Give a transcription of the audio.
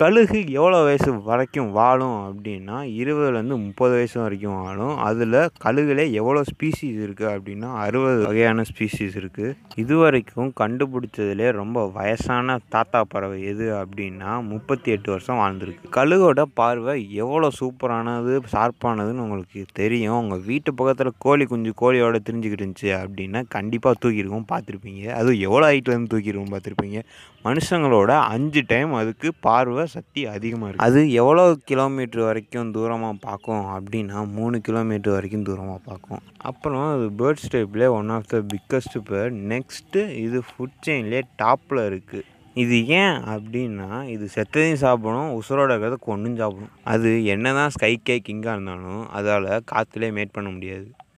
கழுகு எவ்வளோ வயது வரைக்கும் வாழும் அப்படின்னா இருபதுலேருந்து முப்பது வயசு வரைக்கும் வாழும் அதில் கழுகில் எவ்வளோ ஸ்பீசிஸ் இருக்குது அப்படின்னா அறுபது வகையான ஸ்பீசிஸ் இருக்குது இது வரைக்கும் கண்டுபிடிச்சதுலே ரொம்ப வயசான தாத்தா பறவை எது அப்படின்னா முப்பத்தி எட்டு வருஷம் வாழ்ந்துருக்கு கழுகோட பார்வை எவ்வளோ சூப்பரானது சார்ப்பானதுன்னு உங்களுக்கு தெரியும் உங்கள் வீட்டு பக்கத்தில் கோழி குஞ்சு கோழியோட தெரிஞ்சுக்கிட்டு இருந்துச்சு அப்படின்னா கண்டிப்பாக தூக்கியிருக்கும் பார்த்துருப்பீங்க அதுவும் எவ்வளோ ஹைட்லேருந்து தூக்கிடுவோம் பார்த்துருப்பீங்க மனுஷங்களோட அஞ்சு டைம் அதுக்கு பார்வை விட சக்தி அதிகமாக இருக்குது அது எவ்வளோ கிலோமீட்டர் வரைக்கும் தூரமாக பார்க்கும் அப்படின்னா மூணு கிலோமீட்டர் வரைக்கும் தூரமாக பார்க்கும் அப்புறம் அது பேர்ட்ஸ் டைப்பில் one of the biggest bird next இது ஃபுட் செயின்லேயே டாப்பில் இருக்குது இது ஏன் அப்படின்னா இது செத்ததையும் சாப்பிடும் உசுரோட இருக்கிறத கொண்டும் சாப்பிடும் அது என்ன தான் ஸ்கை கிங்காக இருந்தாலும் அதால் காற்றுலேயே மேட் பண்ண முடியாது